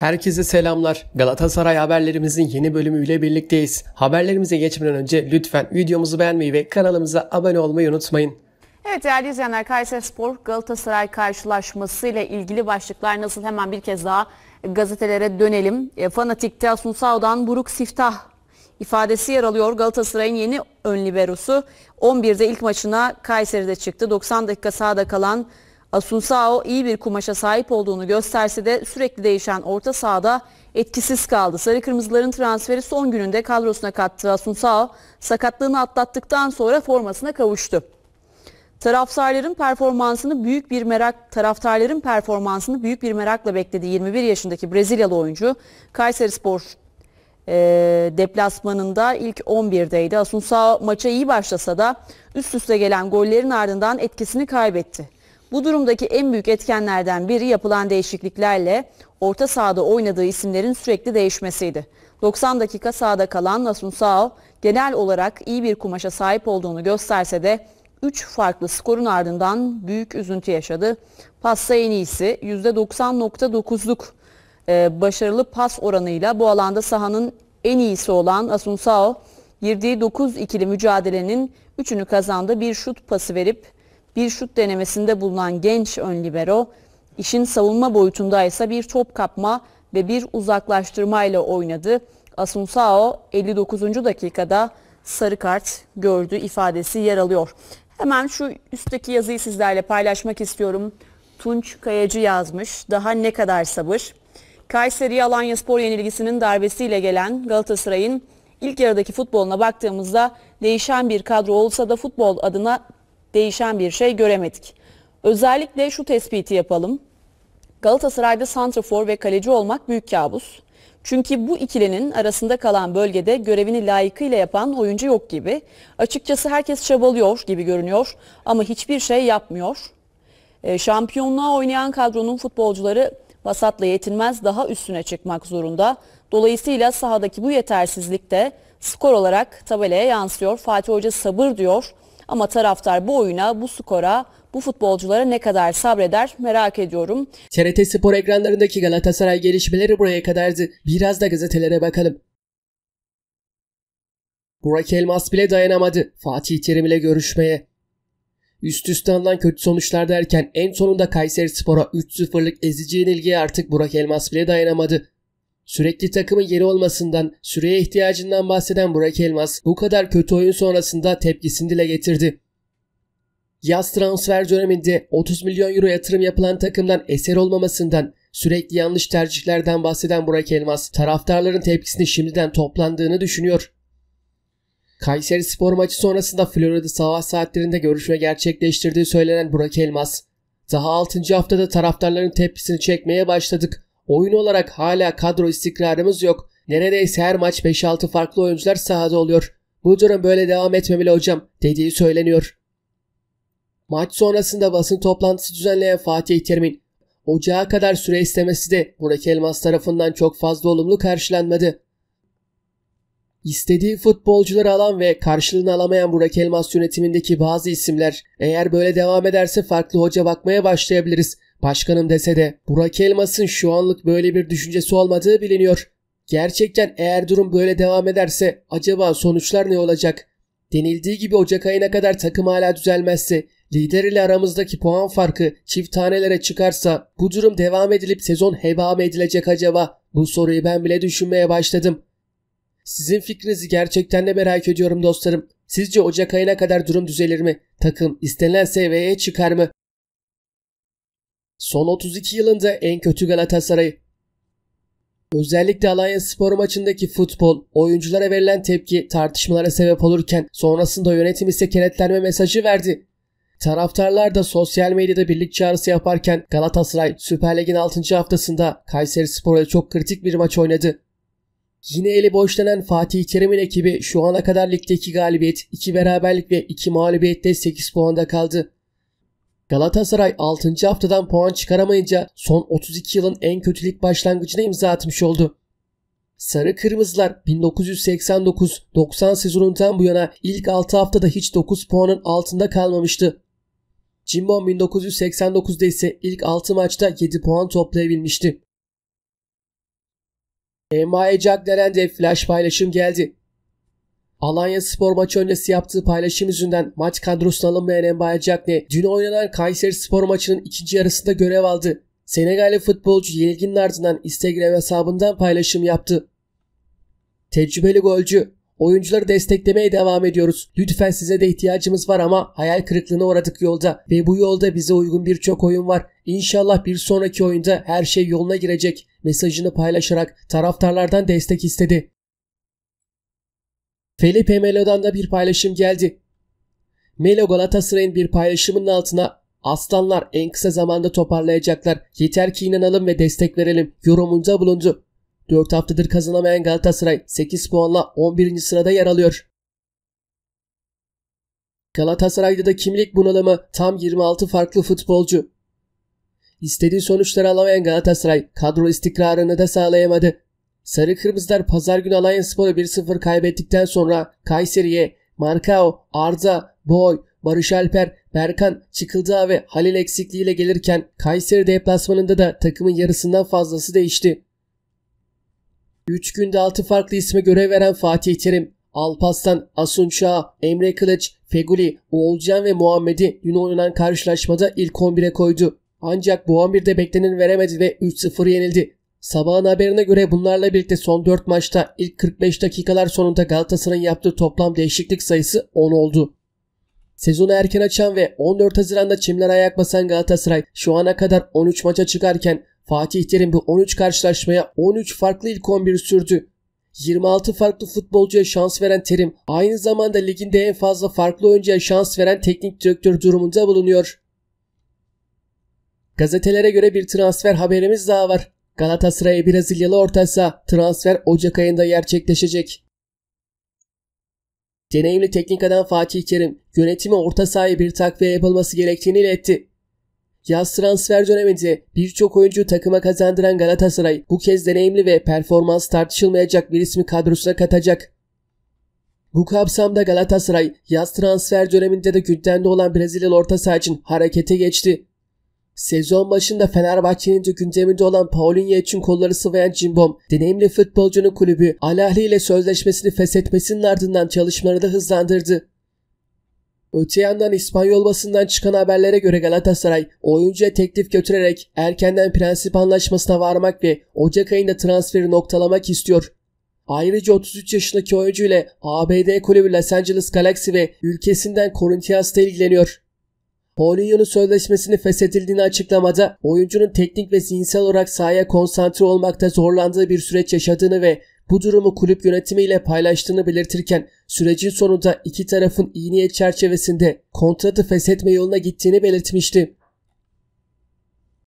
Herkese selamlar. Galatasaray haberlerimizin yeni bölümüyle birlikteyiz. Haberlerimize geçmeden önce lütfen videomuzu beğenmeyi ve kanalımıza abone olmayı unutmayın. Evet değerli izleyenler Spor Galatasaray karşılaşması ile ilgili başlıklar nasıl hemen bir kez daha gazetelere dönelim. E, fanatik Fanatik'te Asunsao'dan Buruk Siftah ifadesi yer alıyor. Galatasaray'ın yeni ön liberosu 11'de ilk maçına Kayseri'de çıktı. 90 dakika sahada kalan Asunsao iyi bir kumaşa sahip olduğunu gösterse de sürekli değişen orta sahada etkisiz kaldı. Sarı Kırmızıların transferi son gününde kadrosuna kattığı Asunsao sakatlığını atlattıktan sonra formasına kavuştu. Taraftarların performansını büyük bir merak taraftarların performansını büyük bir merakla beklediği 21 yaşındaki Brezilyalı oyuncu Kayseri Spor e, deplasmanında ilk 11'deydi. Asunsao maça iyi başlasa da üst üste gelen gollerin ardından etkisini kaybetti. Bu durumdaki en büyük etkenlerden biri yapılan değişikliklerle orta sahada oynadığı isimlerin sürekli değişmesiydi. 90 dakika sahada kalan Nasun Sao genel olarak iyi bir kumaşa sahip olduğunu gösterse de 3 farklı skorun ardından büyük üzüntü yaşadı. Pasta en iyisi %90.9'luk e, başarılı pas oranıyla bu alanda sahanın en iyisi olan Asunsao girdiği 9 ikili mücadelenin 3'ünü kazandı. Bir şut pası verip bir şut denemesinde bulunan genç ön libero, işin savunma boyutunda ise bir top kapma ve bir uzaklaştırma ile oynadı. Asunsao 59. dakikada sarı kart gördü ifadesi yer alıyor. Hemen şu üstteki yazıyı sizlerle paylaşmak istiyorum. Tunç Kayacı yazmış. Daha ne kadar sabır. Kayseri Alanya Spor yenilgisinin darbesiyle gelen Galatasaray'ın ilk yarıdaki futboluna baktığımızda değişen bir kadro olsa da futbol adına değişen bir şey göremedik. Özellikle şu tespiti yapalım. Galatasaray'da santrafor ve kaleci olmak büyük kabus. Çünkü bu ikilinin arasında kalan bölgede görevini layıkıyla yapan oyuncu yok gibi. Açıkçası herkes çabalıyor gibi görünüyor ama hiçbir şey yapmıyor. E, şampiyonluğa oynayan kadronun futbolcuları vasatla yetinmez daha üstüne çıkmak zorunda. Dolayısıyla sahadaki bu yetersizlik de skor olarak tabelaya yansıyor. Fatih Hoca sabır diyor. Ama taraftar bu oyuna, bu skora, bu futbolculara ne kadar sabreder merak ediyorum. TRT Spor ekranlarındaki Galatasaray gelişmeleri buraya kadardı. Biraz da gazetelere bakalım. Burak Elmas bile dayanamadı Fatih Terim ile görüşmeye. Üst üste alınan kötü sonuçlar derken en sonunda Kayseri Spor'a 3-0'lık ezici yenilgiye artık Burak Elmas bile dayanamadı. Sürekli takımı yeri olmasından, süreye ihtiyacından bahseden Burak Elmas bu kadar kötü oyun sonrasında tepkisini dile getirdi. Yaz transfer döneminde 30 milyon euro yatırım yapılan takımdan eser olmamasından, sürekli yanlış tercihlerden bahseden Burak Elmas taraftarların tepkisini şimdiden toplandığını düşünüyor. Kayseri spor maçı sonrasında Florida sabah saatlerinde görüşme gerçekleştirdiği söylenen Burak Elmas, daha 6. haftada taraftarların tepkisini çekmeye başladık. Oyun olarak hala kadro istikrarımız yok. Neredeyse her maç 5-6 farklı oyuncular sahada oluyor. Bu durum böyle devam etmemeli hocam dediği söyleniyor. Maç sonrasında basın toplantısı düzenleyen Fatih Terim, ocağa kadar süre istemesi de Burak Elmas tarafından çok fazla olumlu karşılanmadı. İstediği futbolcuları alan ve karşılığını alamayan Burak Elmas yönetimindeki bazı isimler eğer böyle devam ederse farklı hoca bakmaya başlayabiliriz. Başkanım dese de Burak Elmas'ın şu anlık böyle bir düşüncesi olmadığı biliniyor. Gerçekten eğer durum böyle devam ederse acaba sonuçlar ne olacak? Denildiği gibi Ocak ayına kadar takım hala düzelmezse, lider ile aramızdaki puan farkı çift tanelere çıkarsa bu durum devam edilip sezon heba mı edilecek acaba? Bu soruyu ben bile düşünmeye başladım. Sizin fikrinizi gerçekten de merak ediyorum dostlarım. Sizce Ocak ayına kadar durum düzelir mi? Takım istenilen seviyeye çıkar mı? Son 32 yılında en kötü Galatasaray. Özellikle Alanya Spor maçındaki futbol, oyunculara verilen tepki tartışmalara sebep olurken sonrasında yönetim ise kenetlenme mesajı verdi. Taraftarlar da sosyal medyada birlik çağrısı yaparken Galatasaray Süper Lig'in 6. haftasında Kayseri Spor'a çok kritik bir maç oynadı. Yine eli boş denen Fatih Terim'in ekibi şu ana kadar ligdeki galibiyet, 2 beraberlik ve 2 mağlubiyetle 8 puanda kaldı. Galatasaray 6. haftadan puan çıkaramayınca son 32 yılın en kötülük başlangıcına imza atmış oldu. Sarı Kırmızılar 1989-90 sezonundan bu yana ilk 6 haftada hiç 9 puanın altında kalmamıştı. Cimbom 1989'da ise ilk 6 maçta 7 puan toplayabilmişti. Emmae Jack Deren'de flash paylaşım geldi. Alanya spor maçı öncesi yaptığı paylaşım yüzünden maç kadrosuna alınmayan Embaye Cagney dün oynanan Kayseri spor maçının ikinci yarısında görev aldı. Senegalli futbolcu yenilginin ardından Instagram hesabından paylaşım yaptı. Tecrübeli golcü, oyuncuları desteklemeye devam ediyoruz. Lütfen size de ihtiyacımız var ama hayal kırıklığına uğradık yolda ve bu yolda bize uygun birçok oyun var. İnşallah bir sonraki oyunda her şey yoluna girecek mesajını paylaşarak taraftarlardan destek istedi. Felipe Melo'dan da bir paylaşım geldi. Melo Galatasaray'ın bir paylaşımının altına Aslanlar en kısa zamanda toparlayacaklar. Yeter ki inanalım ve destek verelim. Yorumunda bulundu. 4 haftadır kazanamayan Galatasaray 8 puanla 11. sırada yer alıyor. Galatasaray'da da kimlik bunalımı tam 26 farklı futbolcu. İstediği sonuçları alamayan Galatasaray kadro istikrarını da sağlayamadı. Sarı Kırmızılar pazar günü Alanya Spor'a 1-0 kaybettikten sonra Kayseri'ye Markao, Arda, Boy, Barış Alper, Berkan, Çıkıldağ ve Halil eksikliğiyle gelirken Kayseri deplasmanında da takımın yarısından fazlası değişti. 3 günde 6 farklı isme görev veren Fatih Terim, Alpaslan, Asun Çağ, Emre Kılıç, Feguli, Oğulcan ve Muhammed'i dün oynanan karşılaşmada ilk 11'e koydu. Ancak bu 11'de beklenen veremedi ve 3-0 yenildi. Sabahın haberine göre bunlarla birlikte son 4 maçta ilk 45 dakikalar sonunda Galatasaray'ın yaptığı toplam değişiklik sayısı 10 oldu. Sezonu erken açan ve 14 Haziran'da çimler ayak basan Galatasaray şu ana kadar 13 maça çıkarken Fatih Terim bu 13 karşılaşmaya 13 farklı ilk 11 sürdü. 26 farklı futbolcuya şans veren Terim aynı zamanda liginde en fazla farklı oyuncuya şans veren teknik direktör durumunda bulunuyor. Gazetelere göre bir transfer haberimiz daha var. Galatasaray Brezilyalı orta saha transfer Ocak ayında gerçekleşecek. Deneyimli teknik adam Fatih Kerim yönetime orta sahaya bir takviye yapılması gerektiğini iletti. Yaz transfer döneminde birçok oyuncu takıma kazandıran Galatasaray bu kez deneyimli ve performans tartışılmayacak bir ismi kadrosuna katacak. Bu kapsamda Galatasaray yaz transfer döneminde de gündemde olan Brezilyalı orta saha için harekete geçti. Sezon başında Fenerbahçe'nin de gündeminde olan Paulinho için kolları sıvayan Cimbom, deneyimli futbolcunun kulübü Alahli ile sözleşmesini feshetmesinin ardından çalışmaları da hızlandırdı. Öte yandan İspanyol basından çıkan haberlere göre Galatasaray oyuncuya teklif götürerek erkenden prensip anlaşmasına varmak ve Ocak ayında transferi noktalamak istiyor. Ayrıca 33 yaşındaki oyuncu ile ABD kulübü Los Angeles Galaxy ve ülkesinden Corinthians'ta ilgileniyor. Paulinho'nun sözleşmesini feshedildiğini açıklamada oyuncunun teknik ve zihinsel olarak sahaya konsantre olmakta zorlandığı bir süreç yaşadığını ve bu durumu kulüp yönetimiyle paylaştığını belirtirken sürecin sonunda iki tarafın iyi niyet çerçevesinde kontratı feshetme yoluna gittiğini belirtmişti.